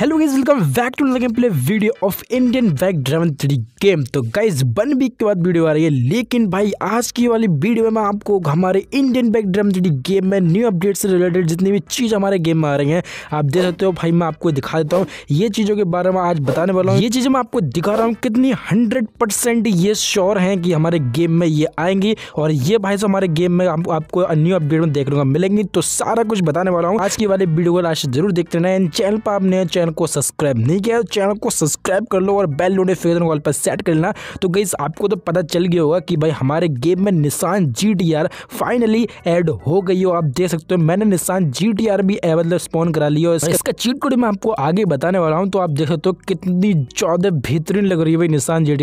hello guys welcome back to game play video of Indian back dragon three game तो guys one week के बाद video आ रही है लेकिन भाई आज की वाली वीडियो में आपको हमारे Indian back dragon three game में न्यू अपडेट से रिलेटेड जितनी भी चीज़ हमारे गेम में आ रही हैं आप देख सकते हो भाई मैं आपको दिखा देता हूँ ये चीज़ों के बारे में आज बताने वाला हूँ ये चीज़ें मैं आपको दिखा रहा हूँ कितनी हंड्रेड ये श्योर है कि हमारे गेम में ये आएंगी और ये भाई से हमारे गेम में आपको न्यू अपडेट में देखने को मिलेंगी तो सारा कुछ बताने वाला हूँ आज की वाली वीडियो को लास्ट जरूर देखते रहे चैनल पर आपने चैनल चैनल को सब्सक्राइब नहीं किया तो चैनल को सब्सक्राइब कर लो और बेल नोटिफिकेशन वॉल पर सेट कर लेना तो गई आपको तो पता चल गया होगा कि भाई हमारे गेम में निशान जी फाइनली एड हो गई हो आप देख सकते हो मैंने निशान जी भी मतलब स्पॉन करा लिया और इसका चीट कोड मैं आपको आगे बताने वाला हूँ तो आप देख सकते हो कितनी ज़्यादा बेहतरीन लग रही है भाई निशान जी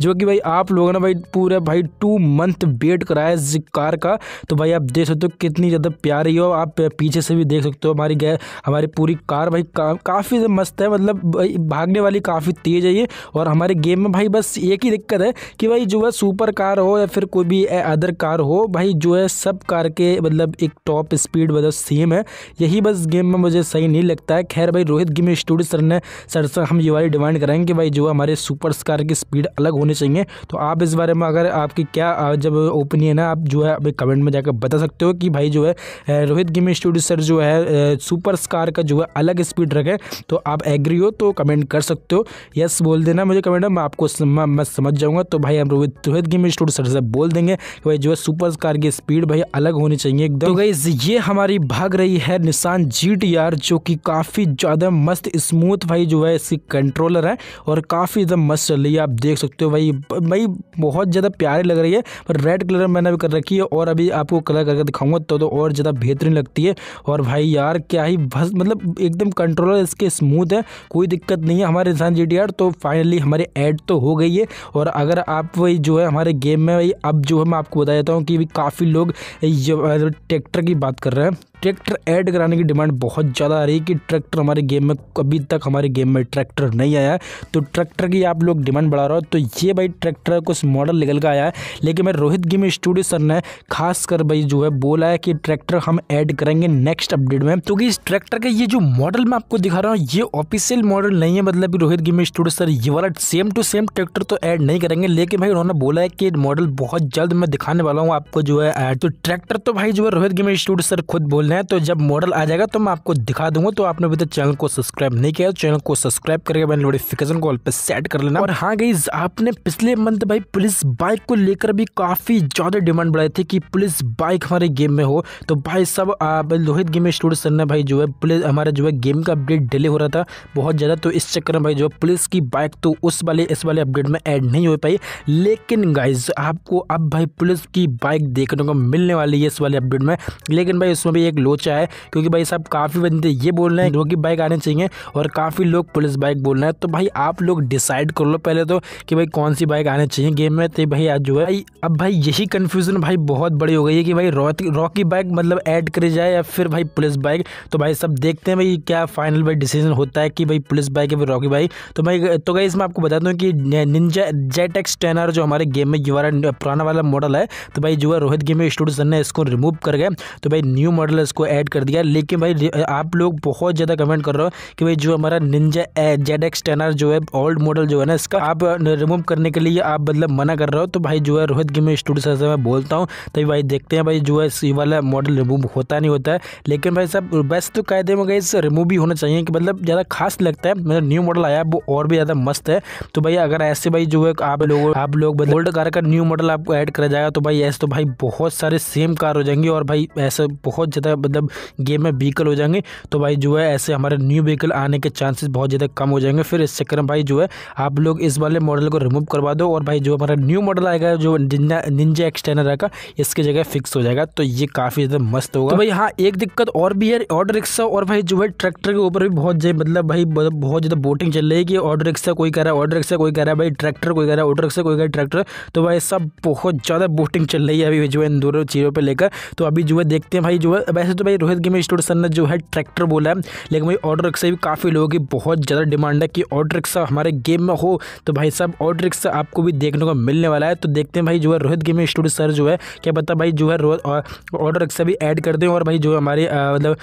जो कि भाई आप लोगों ने भाई पूरे भाई टू मंथ वेट कराया इस कार का तो भाई आप देख सकते हो कितनी ज़्यादा प्यारी हो आप पीछे से भी देख सकते हो हमारी गए हमारी पूरी कार भाई का, काफ़ी से मस्त है मतलब भागने वाली काफ़ी तेज़ है ये और हमारे गेम में भाई बस एक ही दिक्कत है कि भाई जो है सुपर कार हो या फिर कोई भी अदर कार हो भाई जो है सब कार के मतलब एक टॉप स्पीड मतलब सेम है यही बस गेम में मुझे सही नहीं लगता है खैर भाई रोहित गेम स्टूडियो सर ने सर से हम ये वाली डिमांड कराएंगे कि भाई जो हमारे सुपर कार की स्पीड अलग होनी चाहिए तो आप इस बारे में अगर आपकी क्या जब ओपिनियन है आप जो है अभी कमेंट में जाकर बता सकते हो कि भाई जो है रोहित गेम स्टूडियो सर जो है सुपर कार का जो है अलग स्पीड रखें तो तो आप एग्री हो तो कमेंट कर सकते हो यस बोल देना मुझे कमेंट मैं आपको सम, मैं समझ जाऊंगा तो भाई हम रोहित रोहित तो गेम स्टूडियो सर से बोल देंगे कि भाई जो है सुपर कार की स्पीड भाई अलग होनी चाहिए एकदम तो गई ये हमारी भाग रही है निशान जी जो कि काफ़ी ज़्यादा मस्त स्मूथ भाई जो है इसकी कंट्रोलर है और काफ़ी एकदम मस्त चल रही है आप देख सकते हो भाई भाई बहुत ज़्यादा प्यारी लग रही है पर रेड कलर मैंने भी कर रखी है और अभी आपको कलर करके दिखाऊंगा तो, तो और ज़्यादा बेहतरीन लगती है और भाई यार क्या ही बस मतलब एकदम कंट्रोलर इसके स्मूथ है कोई दिक्कत नहीं है हमारे निशान जी तो फाइनली हमारे ऐड तो हो गई है और अगर आप वही जो है हमारे गेम में वही अब जो है मैं आपको बता देता हूँ कि काफ़ी लोग ट्रैक्टर की बात कर रहे हैं ट्रैक्टर ऐड कराने की डिमांड बहुत ज़्यादा आ रही है कि ट्रैक्टर हमारे गेम में अभी तक हमारे गेम में ट्रैक्टर नहीं आया तो ट्रैक्टर की आप लोग डिमांड बढ़ा रहे हो तो ये भाई ट्रैक्टर कुछ मॉडल निकल का आया है लेकिन मैं रोहित गेम स्टूडियो सर ने खास कर भाई जो है बोला है कि ट्रैक्टर हम ऐड करेंगे नेक्स्ट अपडेट में क्योंकि तो इस ट्रैक्टर का ये जो मॉडल मैं आपको दिखा रहा हूँ ये ऑफिशियल मॉडल नहीं है मतलब रोहित गेम स्टूडियो सर ये वाला सेम टू सेम ट्रैक्टर तो ऐड नहीं करेंगे लेकिन भाई उन्होंने बोला है कि मॉडल बहुत जल्द मैं दिखाने वाला हूँ आपको जो है तो ट्रैक्टर तो भाई जो है रोहित गेम स्टूडियो सर खुद बोल अवेलेबल हैं तो जब मॉडल आ जाएगा तो मैं आपको दिखा दूंगा तो आपने अभी तक चैनल को सब्सक्राइब नहीं किया चैनल तो को सब्सक्राइब करके मैंने नोटिफिकेशन कॉल पर सेट कर लेना और हाँ गई आपने पिछले मंथ भाई पुलिस बाइक को लेकर भी काफ़ी ज़्यादा डिमांड बढ़ाई थी कि पुलिस बाइक हमारे गेम में हो तो भाई सब लोहित गेम स्टूडियो सर ने भाई जो है पुलिस हमारे जो है गेम का अपडेट डिले हो रहा था बहुत ज़्यादा तो इस चक्कर में भाई जो है पुलिस की बाइक तो उस वाले इस वाले अपडेट में ऐड नहीं हो पाई लेकिन गाइज आपको अब भाई पुलिस की बाइक देखने को मिलने वाली है इस वाले अपडेट में लेकिन भाई उसमें भी एक बाइक लोचा है क्योंकि भाई साहब काफ़ी बंदे ये बोल रहे हैं रोगी बाइक आने चाहिए और काफ़ी लोग पुलिस बाइक बोल रहे हैं तो भाई आप लोग डिसाइड कर लो पहले तो कि भाई कौन सी बाइक आने चाहिए गेम में तो भाई आज जो है भाई अब भाई यही कंफ्यूजन भाई बहुत बड़ी हो गई है कि भाई रॉकी बाइक मतलब ऐड करी जाए या फिर भाई पुलिस बाइक तो भाई सब देखते हैं भाई क्या फाइनल भाई डिसीजन होता है कि भाई पुलिस बाइक या फिर रॉकी बाइक तो भाई तो भाई इसमें आपको बता दूँ कि निंजा जेट एक्स टेन जो हमारे गेम में युवा पुराना वाला मॉडल है तो भाई जो है रोहित गेम स्टूडियो ने इसको रिमूव कर गए तो भाई न्यू मॉडल इसको ऐड कर दिया लेकिन भाई आप लोग बहुत ज़्यादा कमेंट कर रहे हो कि भाई जो हमारा निंजा जेड एक्स आर जो है ओल्ड मॉडल जो है ना इसका आप रिमूव करने के लिए आप मतलब मना कर रहे हो तो भाई जो है रोहित गेमिंग स्टूडियो से मैं बोलता हूँ तभी तो भाई देखते हैं भाई जो है सी वाला मॉडल रिमूव होता नहीं होता है लेकिन भाई साहब बेस्ट तो हैं में इससे रिमूव भी होना चाहिए कि मतलब ज़्यादा खास लगता है मतलब न्यू मॉडल आया वो और भी ज़्यादा मस्त है तो भाई अगर ऐसे भाई जो है आप लोग आप लोग ओल्ड मतलब कार का न्यू मॉडल आपको ऐड करा जाएगा तो भाई ऐसे तो भाई बहुत सारे सेम कार हो जाएंगे और भाई ऐसे बहुत ज़्यादा ज़्यादा मतलब गेम में व्हीकल हो जाएंगे तो भाई जो है ऐसे हमारे न्यू व्हीकल आने के चांसेस बहुत ज़्यादा कम हो जाएंगे फिर इस चक्कर में भाई जो है आप लोग इस वाले मॉडल को रिमूव करवा दो और भाई जो हमारा न्यू मॉडल आएगा जो निंजा निंजा एक्सटेनर रहेगा इसकी जगह फिक्स हो जाएगा तो ये काफ़ी ज़्यादा मस्त होगा तो भाई हाँ एक दिक्कत और भी है ऑटो रिक्शा और भाई जो है ट्रैक्टर के ऊपर भी बहुत ज़्यादा मतलब भाई बहुत ज़्यादा बोटिंग चल रही है कि ऑटो रिक्शा कोई कह रहा है ऑटो रिक्शा कोई कह रहा है भाई ट्रैक्टर कोई कह रहा है ऑटो रिक्शा कोई कह रहा है ट्रैक्टर तो भाई सब बहुत ज़्यादा बोटिंग चल रही है अभी जो है इन दोनों चीज़ों पर लेकर तो अभी जो है देखते हैं भाई जो है वैसे तो भाई रोहित गेमिंग स्टोर सर ने जो है ट्रैक्टर बोला है लेकिन भाई ऑटो रिक्शा भी काफ़ी लोगों की बहुत ज़्यादा डिमांड है कि ऑटो रिक्शा हमारे गेम में हो तो भाई साहब ऑटो रिक्शा आपको भी देखने को मिलने वाला है तो देखते हैं भाई जो है रोहित गेमिंग स्टोर सर जो है क्या पता भाई जो है ऑटो रिक्शा भी ऐड कर दें और भाई जो हमारे मतलब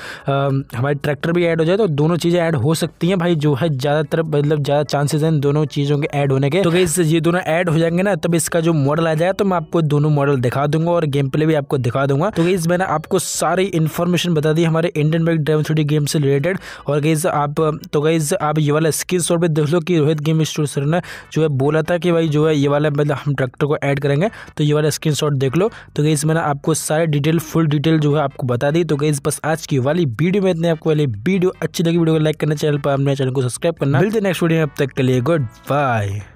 हमारे ट्रैक्टर भी ऐड हो जाए तो दोनों चीज़ें ऐड हो सकती हैं भाई जो है ज़्यादातर मतलब ज़्यादा चांसेज हैं दोनों चीज़ों के ऐड होने के तो भाई ये दोनों ऐड हो जाएंगे ना तब इसका जो मॉडल आ जाए तो मैं आपको दोनों मॉडल दिखा दूंगा और गेम प्ले भी आपको दिखा दूंगा तो इस मैंने आपको सारी इन्फो इन्फॉर्मेशन बता दी हमारे Indian bank driven three game से रिलेटेड और गईज आप तो गईज आप ये वाला स्क्रीन शॉट पर देख लो कि रोहित गेम स्टोर सर ने जो है बोला था कि भाई जो है ये वाला मतलब हम ट्रैक्टर को ऐड करेंगे तो ये वाला स्क्रीन शॉट देख लो तो गईज मैंने आपको सारे डिटेल फुल डिटेल जो है आपको बता दी तो गईज बस आज की वाली वीडियो में इतने आपको वाली वीडियो अच्छी लगी वीडियो को लाइक करना चैनल पर अपने चैनल को सब्सक्राइब करना मिलते नेक्स्ट वीडियो में अब तक के लिए गुड बाय